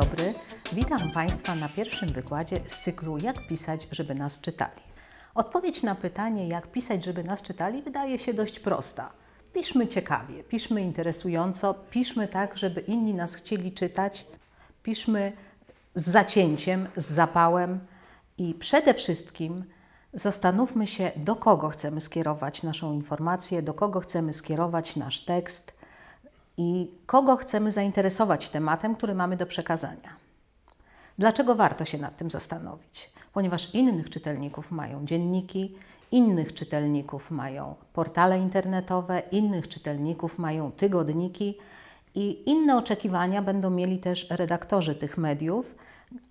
dobry. Witam Państwa na pierwszym wykładzie z cyklu Jak pisać, żeby nas czytali. Odpowiedź na pytanie, jak pisać, żeby nas czytali, wydaje się dość prosta. Piszmy ciekawie, piszmy interesująco, piszmy tak, żeby inni nas chcieli czytać, piszmy z zacięciem, z zapałem i przede wszystkim zastanówmy się, do kogo chcemy skierować naszą informację, do kogo chcemy skierować nasz tekst i kogo chcemy zainteresować tematem, który mamy do przekazania. Dlaczego warto się nad tym zastanowić? Ponieważ innych czytelników mają dzienniki, innych czytelników mają portale internetowe, innych czytelników mają tygodniki i inne oczekiwania będą mieli też redaktorzy tych mediów,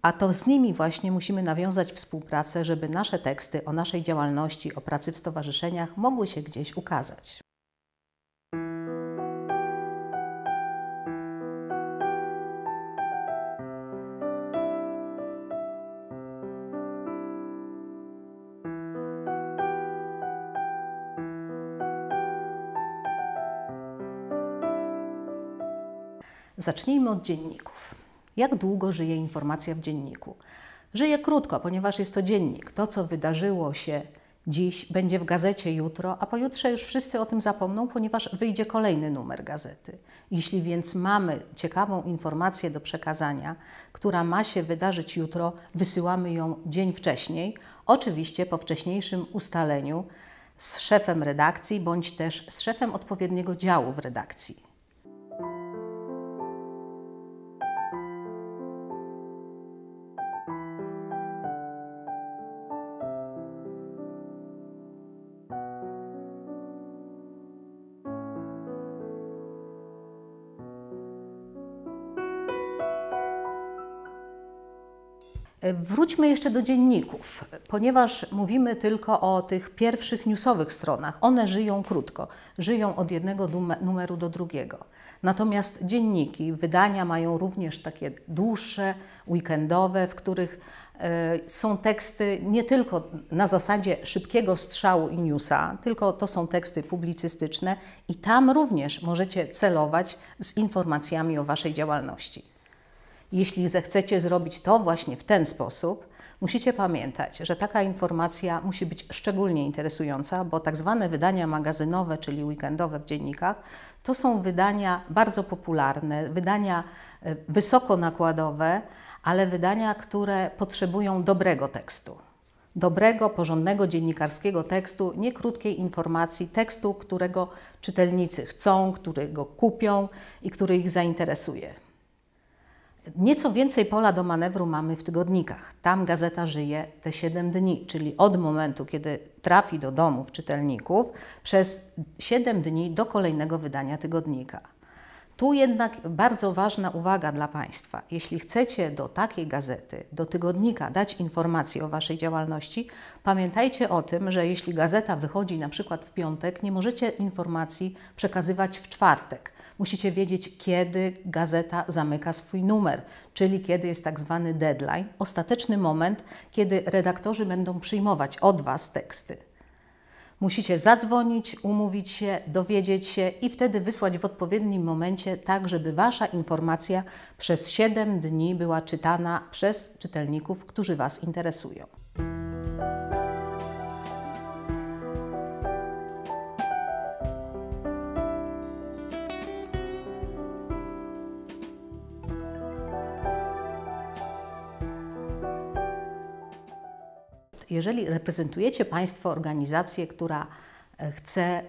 a to z nimi właśnie musimy nawiązać współpracę, żeby nasze teksty o naszej działalności, o pracy w stowarzyszeniach mogły się gdzieś ukazać. Zacznijmy od dzienników. Jak długo żyje informacja w dzienniku? Żyje krótko, ponieważ jest to dziennik. To, co wydarzyło się dziś, będzie w gazecie jutro, a pojutrze już wszyscy o tym zapomną, ponieważ wyjdzie kolejny numer gazety. Jeśli więc mamy ciekawą informację do przekazania, która ma się wydarzyć jutro, wysyłamy ją dzień wcześniej, oczywiście po wcześniejszym ustaleniu z szefem redakcji bądź też z szefem odpowiedniego działu w redakcji. E, wróćmy jeszcze do dzienników, ponieważ mówimy tylko o tych pierwszych newsowych stronach. One żyją krótko, żyją od jednego numeru do drugiego. Natomiast dzienniki, wydania mają również takie dłuższe, weekendowe, w których e, są teksty nie tylko na zasadzie szybkiego strzału i newsa, tylko to są teksty publicystyczne i tam również możecie celować z informacjami o Waszej działalności. Jeśli zechcecie zrobić to właśnie w ten sposób, musicie pamiętać, że taka informacja musi być szczególnie interesująca, bo tak zwane wydania magazynowe, czyli weekendowe w dziennikach, to są wydania bardzo popularne, wydania e, wysoko nakładowe, ale wydania, które potrzebują dobrego tekstu dobrego, porządnego dziennikarskiego tekstu, nie krótkiej informacji, tekstu, którego czytelnicy chcą, którego kupią i który ich zainteresuje. Nieco więcej pola do manewru mamy w tygodnikach. Tam gazeta żyje te 7 dni, czyli od momentu, kiedy trafi do domów czytelników, przez 7 dni do kolejnego wydania tygodnika. Tu jednak bardzo ważna uwaga dla Państwa. Jeśli chcecie do takiej gazety, do tygodnika dać informacje o Waszej działalności, pamiętajcie o tym, że jeśli gazeta wychodzi na przykład w piątek, nie możecie informacji przekazywać w czwartek. Musicie wiedzieć, kiedy gazeta zamyka swój numer, czyli kiedy jest tak zwany deadline, ostateczny moment, kiedy redaktorzy będą przyjmować od Was teksty. Musicie zadzwonić, umówić się, dowiedzieć się i wtedy wysłać w odpowiednim momencie, tak żeby Wasza informacja przez 7 dni była czytana przez czytelników, którzy Was interesują. jeżeli reprezentujecie Państwo organizację, która e, chce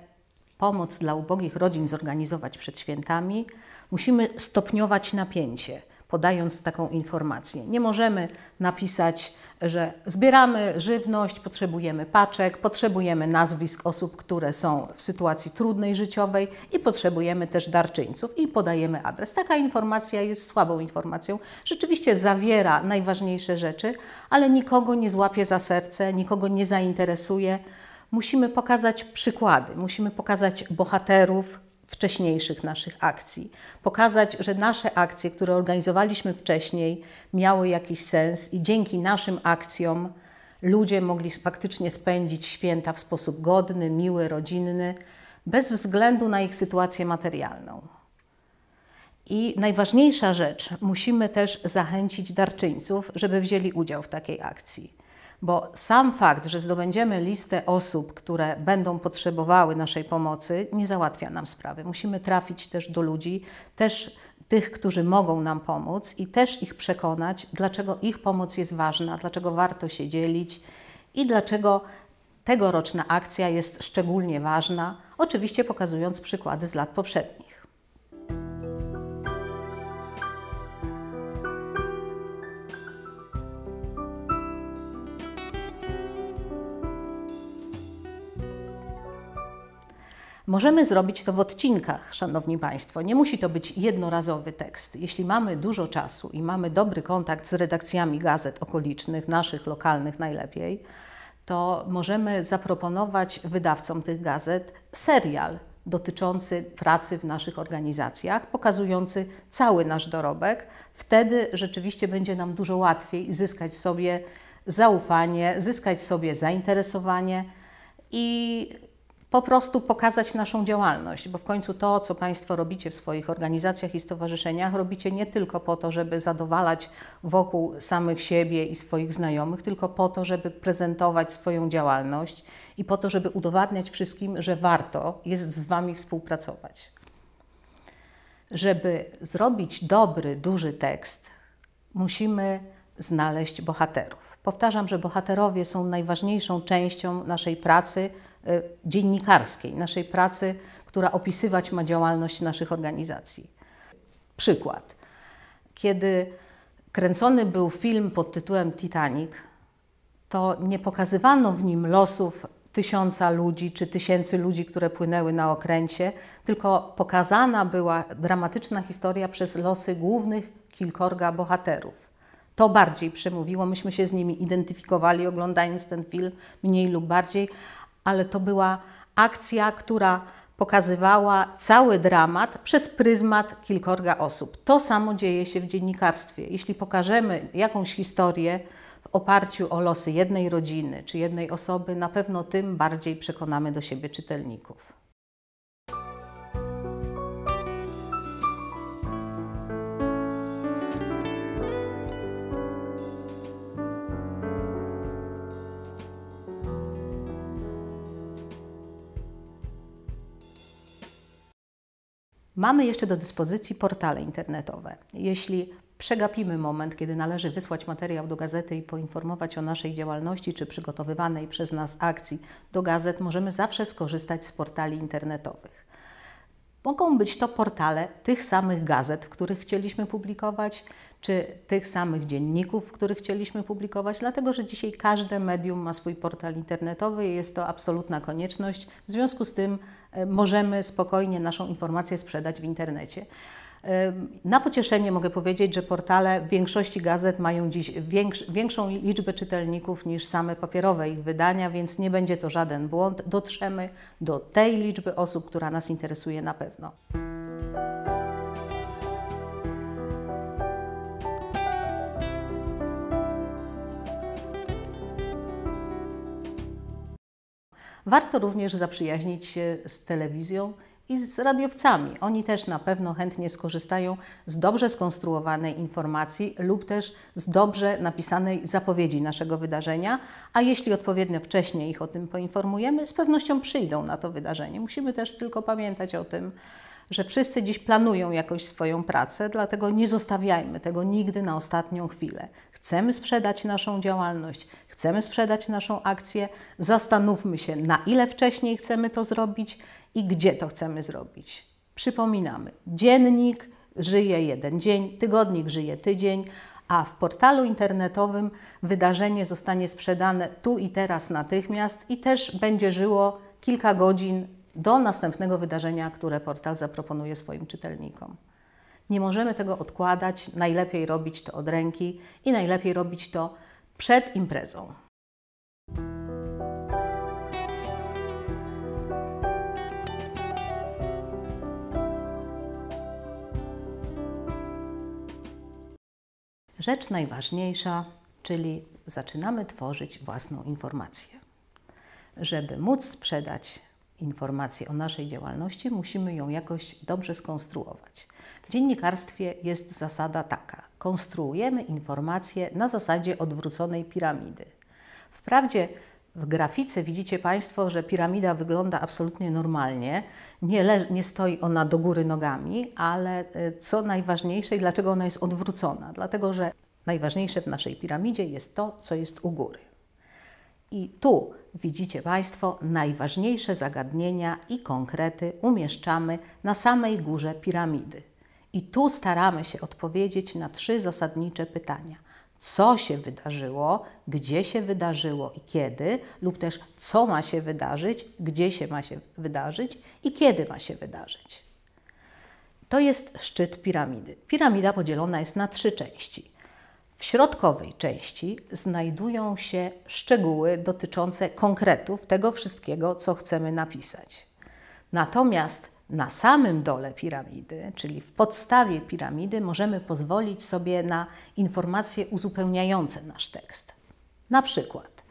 pomoc dla ubogich rodzin zorganizować przed świętami, musimy stopniować napięcie podając taką informację. Nie możemy napisać, że zbieramy żywność, potrzebujemy paczek, potrzebujemy nazwisk osób, które są w sytuacji trudnej życiowej i potrzebujemy też darczyńców i podajemy adres. Taka informacja jest słabą informacją. Rzeczywiście zawiera najważniejsze rzeczy, ale nikogo nie złapie za serce, nikogo nie zainteresuje. Musimy pokazać przykłady, musimy pokazać bohaterów, wcześniejszych naszych akcji. Pokazać, że nasze akcje, które organizowaliśmy wcześniej, miały jakiś sens i dzięki naszym akcjom ludzie mogli faktycznie spędzić święta w sposób godny, miły, rodzinny, bez względu na ich sytuację materialną. I najważniejsza rzecz, musimy też zachęcić darczyńców, żeby wzięli udział w takiej akcji bo sam fakt, że zdobędziemy listę osób, które będą potrzebowały naszej pomocy, nie załatwia nam sprawy. Musimy trafić też do ludzi, też tych, którzy mogą nam pomóc i też ich przekonać, dlaczego ich pomoc jest ważna, dlaczego warto się dzielić i dlaczego tegoroczna akcja jest szczególnie ważna, oczywiście pokazując przykłady z lat poprzednich. Możemy zrobić to w odcinkach, Szanowni Państwo. Nie musi to być jednorazowy tekst. Jeśli mamy dużo czasu i mamy dobry kontakt z redakcjami gazet okolicznych, naszych lokalnych najlepiej, to możemy zaproponować wydawcom tych gazet serial dotyczący pracy w naszych organizacjach, pokazujący cały nasz dorobek. Wtedy rzeczywiście będzie nam dużo łatwiej zyskać sobie zaufanie, zyskać sobie zainteresowanie i po prostu pokazać naszą działalność, bo w końcu to, co Państwo robicie w swoich organizacjach i stowarzyszeniach, robicie nie tylko po to, żeby zadowalać wokół samych siebie i swoich znajomych, tylko po to, żeby prezentować swoją działalność i po to, żeby udowadniać wszystkim, że warto jest z Wami współpracować. Żeby zrobić dobry, duży tekst, musimy znaleźć bohaterów. Powtarzam, że bohaterowie są najważniejszą częścią naszej pracy y, dziennikarskiej, naszej pracy, która opisywać ma działalność naszych organizacji. Przykład. Kiedy kręcony był film pod tytułem Titanic, to nie pokazywano w nim losów tysiąca ludzi czy tysięcy ludzi, które płynęły na okręcie, tylko pokazana była dramatyczna historia przez losy głównych kilkorga bohaterów to bardziej przemówiło. Myśmy się z nimi identyfikowali, oglądając ten film mniej lub bardziej, ale to była akcja, która pokazywała cały dramat przez pryzmat kilkorga osób. To samo dzieje się w dziennikarstwie. Jeśli pokażemy jakąś historię w oparciu o losy jednej rodziny czy jednej osoby, na pewno tym bardziej przekonamy do siebie czytelników. Mamy jeszcze do dyspozycji portale internetowe. Jeśli przegapimy moment, kiedy należy wysłać materiał do gazety i poinformować o naszej działalności czy przygotowywanej przez nas akcji do gazet, możemy zawsze skorzystać z portali internetowych. Mogą być to portale tych samych gazet, w których chcieliśmy publikować, czy tych samych dzienników, w których chcieliśmy publikować, dlatego że dzisiaj każde medium ma swój portal internetowy i jest to absolutna konieczność. W związku z tym e, możemy spokojnie naszą informację sprzedać w internecie. Na pocieszenie mogę powiedzieć, że portale w większości gazet mają dziś większą liczbę czytelników niż same papierowe ich wydania, więc nie będzie to żaden błąd. Dotrzemy do tej liczby osób, która nas interesuje na pewno. Warto również zaprzyjaźnić się z telewizją i z radiowcami. Oni też na pewno chętnie skorzystają z dobrze skonstruowanej informacji lub też z dobrze napisanej zapowiedzi naszego wydarzenia, a jeśli odpowiednio wcześnie ich o tym poinformujemy, z pewnością przyjdą na to wydarzenie. Musimy też tylko pamiętać o tym, że wszyscy dziś planują jakoś swoją pracę, dlatego nie zostawiajmy tego nigdy na ostatnią chwilę. Chcemy sprzedać naszą działalność, chcemy sprzedać naszą akcję, zastanówmy się, na ile wcześniej chcemy to zrobić i gdzie to chcemy zrobić. Przypominamy, dziennik żyje jeden dzień, tygodnik żyje tydzień, a w portalu internetowym wydarzenie zostanie sprzedane tu i teraz natychmiast i też będzie żyło kilka godzin do następnego wydarzenia, które portal zaproponuje swoim czytelnikom. Nie możemy tego odkładać, najlepiej robić to od ręki i najlepiej robić to przed imprezą. Rzecz najważniejsza, czyli zaczynamy tworzyć własną informację. Żeby móc sprzedać informację o naszej działalności, musimy ją jakoś dobrze skonstruować. W dziennikarstwie jest zasada taka: konstruujemy informacje na zasadzie odwróconej piramidy. Wprawdzie w grafice widzicie Państwo, że piramida wygląda absolutnie normalnie, nie, nie, stoi ona do góry nogami, ale e, co najważniejsze i dlaczego ona jest odwrócona? Dlatego, że najważniejsze w naszej piramidzie jest to, co jest u góry. I tu widzicie Państwo najważniejsze zagadnienia i konkrety umieszczamy na samej górze piramidy. I tu staramy się odpowiedzieć na trzy zasadnicze pytania. Co się wydarzyło, gdzie się wydarzyło i kiedy, lub też co ma się wydarzyć, gdzie się ma się wydarzyć i kiedy ma się wydarzyć. To jest szczyt piramidy. Piramida podzielona jest na trzy części. W środkowej części znajdują się szczegóły dotyczące konkretów tego wszystkiego, co chcemy napisać. Natomiast na samym dole piramidy, czyli w podstawie piramidy, możemy pozwolić sobie na informacje uzupełniające nasz tekst. Na przykład,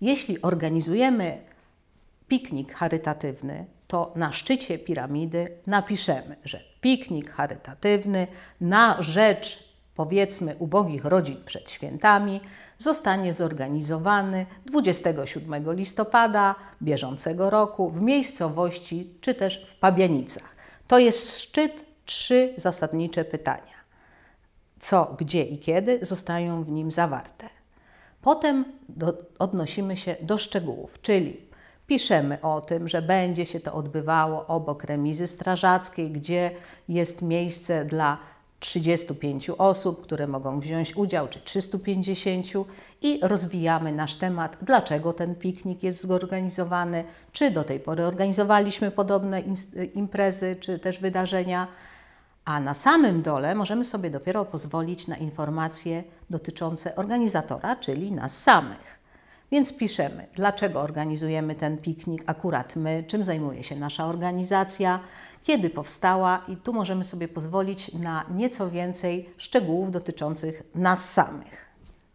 jeśli organizujemy piknik charytatywny, to na szczycie piramidy napiszemy, że piknik charytatywny na rzecz powiedzmy ubogich rodzin przed świętami, zostanie zorganizowany 27 listopada bieżącego roku w miejscowości czy też w Pabianicach. To jest szczyt trzy zasadnicze pytania. Co, gdzie i kiedy zostają w nim zawarte. Potem do, odnosimy się do szczegółów, czyli Piszemy o tym, że będzie się to odbywało obok remizy strażackiej, gdzie jest miejsce dla 35 osób, które mogą wziąć udział, czy 350 i rozwijamy nasz temat, dlaczego ten piknik jest zorganizowany, czy do tej pory organizowaliśmy podobne imprezy, czy też wydarzenia. A na samym dole możemy sobie dopiero pozwolić na informacje dotyczące organizatora, czyli nas samych. Więc piszemy, dlaczego organizujemy ten piknik akurat my, czym zajmuje się nasza organizacja, kiedy powstała i tu możemy sobie pozwolić na nieco więcej szczegółów dotyczących nas samych.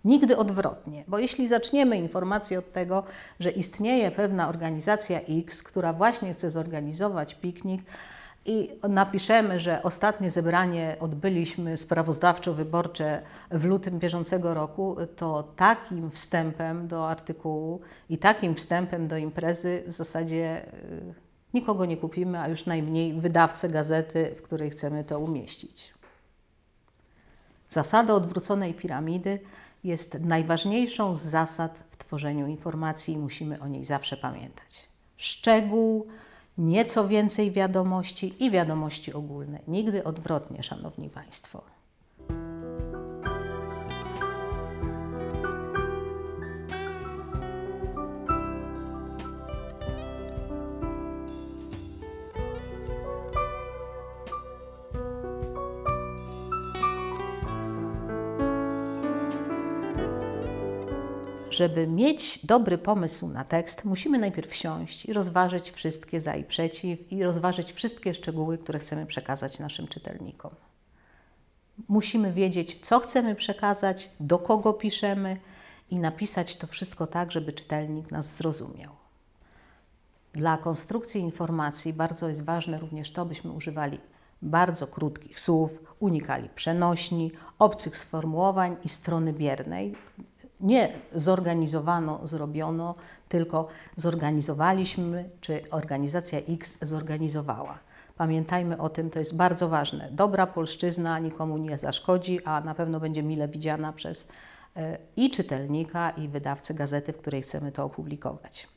Nigdy odwrotnie, bo jeśli zaczniemy informację od tego, że istnieje pewna organizacja X, która właśnie chce zorganizować piknik, i napiszemy, że ostatnie zebranie odbyliśmy sprawozdawczo-wyborcze w lutym bieżącego roku, to takim wstępem do artykułu i takim wstępem do imprezy w zasadzie y, nikogo nie kupimy, a już najmniej wydawcę gazety, w której chcemy to umieścić. Zasada odwróconej piramidy jest najważniejszą z zasad w tworzeniu informacji i musimy o niej zawsze pamiętać. Szczegół, nieco więcej wiadomości i wiadomości ogólne. Nigdy odwrotnie, Szanowni Państwo. żeby mieć dobry pomysł na tekst, musimy najpierw wsiąść i rozważyć wszystkie za i przeciw i rozważyć wszystkie szczegóły, które chcemy przekazać naszym czytelnikom. Musimy wiedzieć, co chcemy przekazać, do kogo piszemy i napisać to wszystko tak, żeby czytelnik nas zrozumiał. Dla konstrukcji informacji bardzo jest ważne również to, byśmy używali bardzo krótkich słów, unikali przenośni, obcych sformułowań i strony biernej, nie zorganizowano, zrobiono, tylko zorganizowaliśmy, czy organizacja X zorganizowała. Pamiętajmy o tym, to jest bardzo ważne. Dobra polszczyzna nikomu nie zaszkodzi, a na pewno będzie mile widziana przez e, i czytelnika, i wydawcę gazety, w której chcemy to opublikować.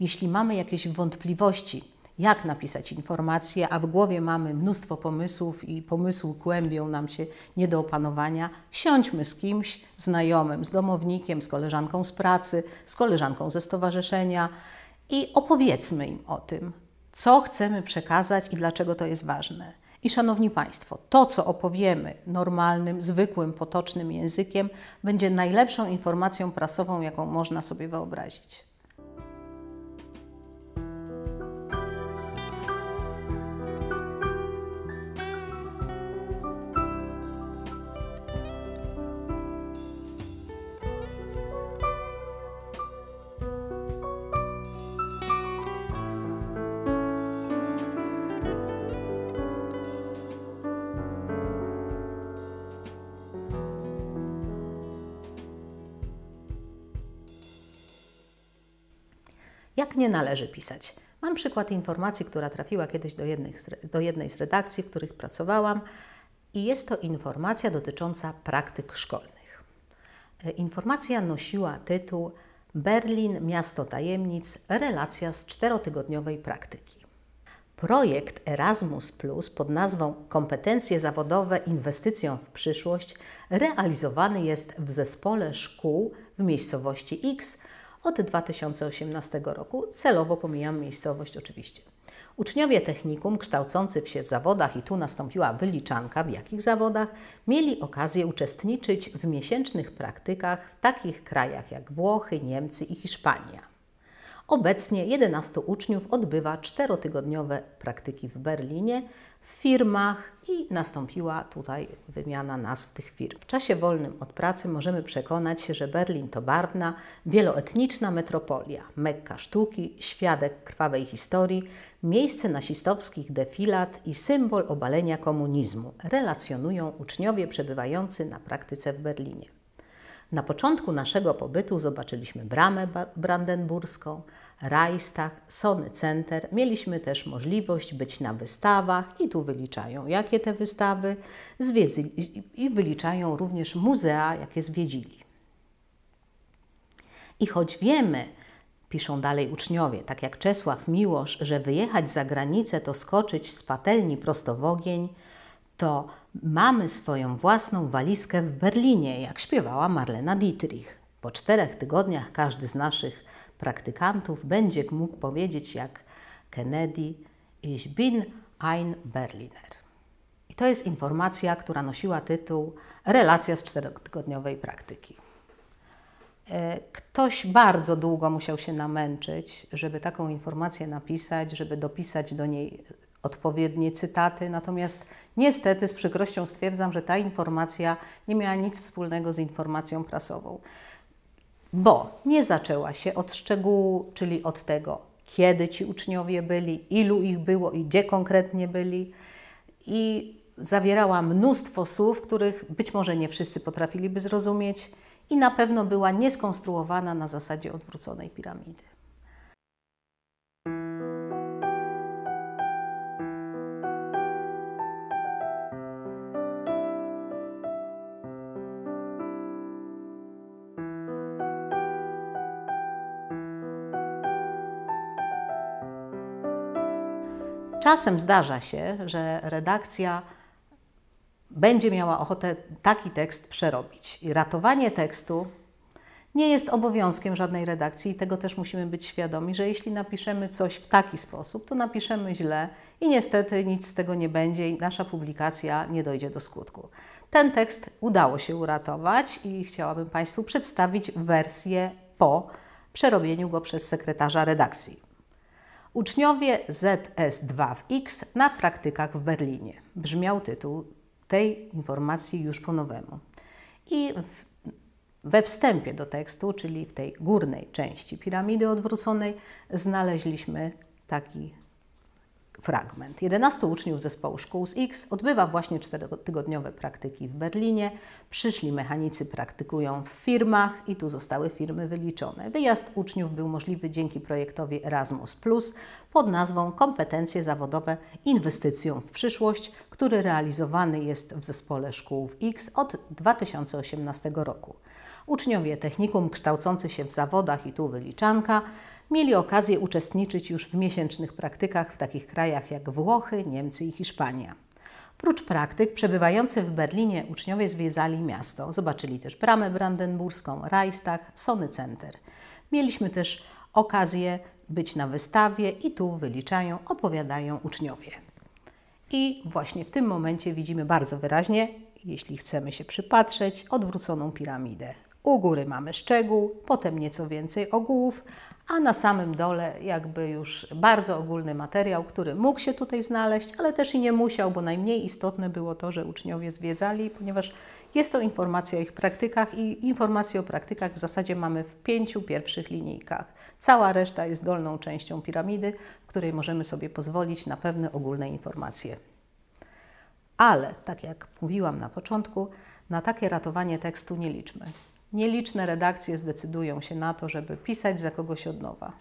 Jeśli mamy jakieś wątpliwości jak napisać informację, a w głowie mamy mnóstwo pomysłów i pomysły kłębią nam się nie do opanowania, siądźmy z kimś znajomym, z domownikiem, z koleżanką z pracy, z koleżanką ze stowarzyszenia i opowiedzmy im o tym, co chcemy przekazać i dlaczego to jest ważne. I szanowni Państwo, to co opowiemy normalnym, zwykłym, potocznym językiem, będzie najlepszą informacją prasową, jaką można sobie wyobrazić. należy pisać. Mam przykład informacji, która trafiła kiedyś do, jednych, do jednej z redakcji, w których pracowałam, i jest to informacja dotycząca praktyk szkolnych. E, informacja nosiła tytuł Berlin, miasto tajemnic, relacja z czterotygodniowej praktyki. Projekt Erasmus Plus pod nazwą Kompetencje zawodowe inwestycją w przyszłość realizowany jest w zespole szkół w miejscowości X od 2018 roku. Celowo pomijam miejscowość oczywiście. Uczniowie technikum kształcący się w zawodach, i tu nastąpiła wyliczanka w jakich zawodach, mieli okazję uczestniczyć w miesięcznych praktykach w takich krajach jak Włochy, Niemcy i Hiszpania. Obecnie 11 uczniów odbywa czterotygodniowe praktyki w Berlinie, w firmach i nastąpiła tutaj wymiana nazw tych firm. W czasie wolnym od pracy możemy przekonać się, że Berlin to barwna, wieloetniczna metropolia, mekka sztuki, świadek krwawej historii, miejsce nasistowskich defilat i symbol obalenia komunizmu, relacjonują uczniowie przebywający na praktyce w Berlinie. Na początku naszego pobytu zobaczyliśmy bramę brandenburską, Reichstag, Sony Center. Mieliśmy też możliwość być na wystawach i tu wyliczają, jakie te wystawy zwiedzi, i wyliczają również muzea, jakie zwiedzili. I choć wiemy, piszą dalej uczniowie, tak jak Czesław Miłosz, że wyjechać za granicę to skoczyć z patelni prosto w ogień, to mamy swoją własną walizkę w Berlinie, jak śpiewała Marlena Dietrich. Po czterech tygodniach każdy z naszych praktykantów będzie mógł powiedzieć jak Kennedy: Ich bin ein Berliner. I to jest informacja, która nosiła tytuł Relacja z czterotygodniowej praktyki. E, ktoś bardzo długo musiał się namęczyć, żeby taką informację napisać, żeby dopisać do niej odpowiednie cytaty. Natomiast niestety z przykrością stwierdzam, że ta informacja nie miała nic wspólnego z informacją prasową, bo nie zaczęła się od szczegółu, czyli od tego, kiedy ci uczniowie byli, ilu ich było i gdzie konkretnie byli. I zawierała mnóstwo słów, których być może nie wszyscy potrafiliby zrozumieć i na pewno była nieskonstruowana na zasadzie odwróconej piramidy. Czasem zdarza się, że redakcja będzie miała ochotę taki tekst przerobić. I ratowanie tekstu nie jest obowiązkiem żadnej redakcji i tego też musimy być świadomi, że jeśli napiszemy coś w taki sposób, to napiszemy źle i niestety nic z tego nie będzie i nasza publikacja nie dojdzie do skutku. Ten tekst udało się uratować i chciałabym Państwu przedstawić wersję po przerobieniu go przez sekretarza redakcji. Uczniowie ZS2 w X na praktykach w Berlinie. Brzmiał tytuł tej informacji już po nowemu. I w, we wstępie do tekstu, czyli w tej górnej części piramidy odwróconej, znaleźliśmy taki fragment. 11 uczniów zespołu szkół z X odbywa właśnie czterotygodniowe praktyki w Berlinie. Przyszli mechanicy praktykują w firmach i tu zostały firmy wyliczone. Wyjazd uczniów był możliwy dzięki projektowi Erasmus Plus pod nazwą Kompetencje zawodowe inwestycją w przyszłość, który realizowany jest w zespole szkół w X od 2018 roku. Uczniowie technikum kształcący się w zawodach i tu wyliczanka mieli okazję uczestniczyć już w miesięcznych praktykach w takich krajach jak Włochy, Niemcy i Hiszpania. Prócz praktyk, przebywający w Berlinie uczniowie zwiedzali miasto. Zobaczyli też bramę brandenburską, Reichstag, Sony Center. Mieliśmy też okazję być na wystawie i tu wyliczają, opowiadają uczniowie. I właśnie w tym momencie widzimy bardzo wyraźnie, jeśli chcemy się przypatrzeć, odwróconą piramidę. U góry mamy szczegół, potem nieco więcej ogółów, a na samym dole jakby już bardzo ogólny materiał, który mógł się tutaj znaleźć, ale też i nie musiał, bo najmniej istotne było to, że uczniowie zwiedzali, ponieważ jest to informacja o ich praktykach i informacje o praktykach w zasadzie mamy w pięciu pierwszych linijkach. Cała reszta jest dolną częścią piramidy, w której możemy sobie pozwolić na pewne ogólne informacje. Ale, tak jak mówiłam na początku, na takie ratowanie tekstu nie liczmy. Nieliczne redakcje zdecydują się na to, żeby pisać za kogoś od nowa.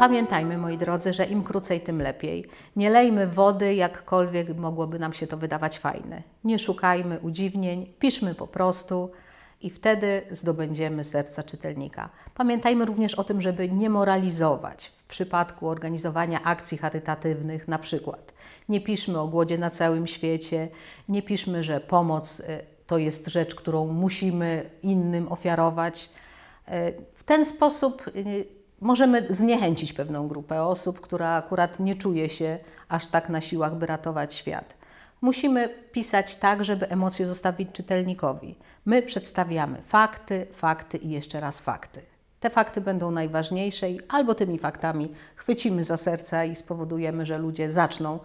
Pamiętajmy, moi drodzy, że im krócej, tym lepiej. Nie lejmy wody, jakkolwiek mogłoby nam się to wydawać fajne. Nie szukajmy udziwnień, piszmy po prostu i wtedy zdobędziemy serca czytelnika. Pamiętajmy również o tym, żeby nie moralizować w przypadku organizowania akcji charytatywnych, na przykład. Nie piszmy o głodzie na całym świecie, nie piszmy, że pomoc y, to jest rzecz, którą musimy innym ofiarować. Y, w ten sposób y, możemy zniechęcić pewną grupę osób, która akurat nie czuje się aż tak na siłach, by ratować świat. Musimy pisać tak, żeby emocje zostawić czytelnikowi. My przedstawiamy fakty, fakty i jeszcze raz fakty. Te fakty będą najważniejsze i albo tymi faktami chwycimy za serca i spowodujemy, że ludzie zaczną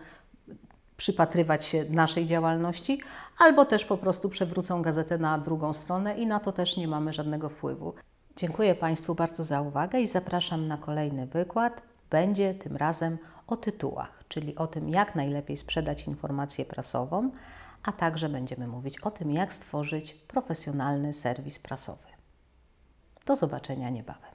przypatrywać się naszej działalności, albo też po prostu przewrócą gazetę na drugą stronę i na to też nie mamy żadnego wpływu. Dziękuję Państwu bardzo za uwagę i zapraszam na kolejny wykład. Będzie tym razem o tytułach, czyli o tym, jak najlepiej sprzedać informację prasową, a także będziemy mówić o tym, jak stworzyć profesjonalny serwis prasowy. Do zobaczenia niebawem.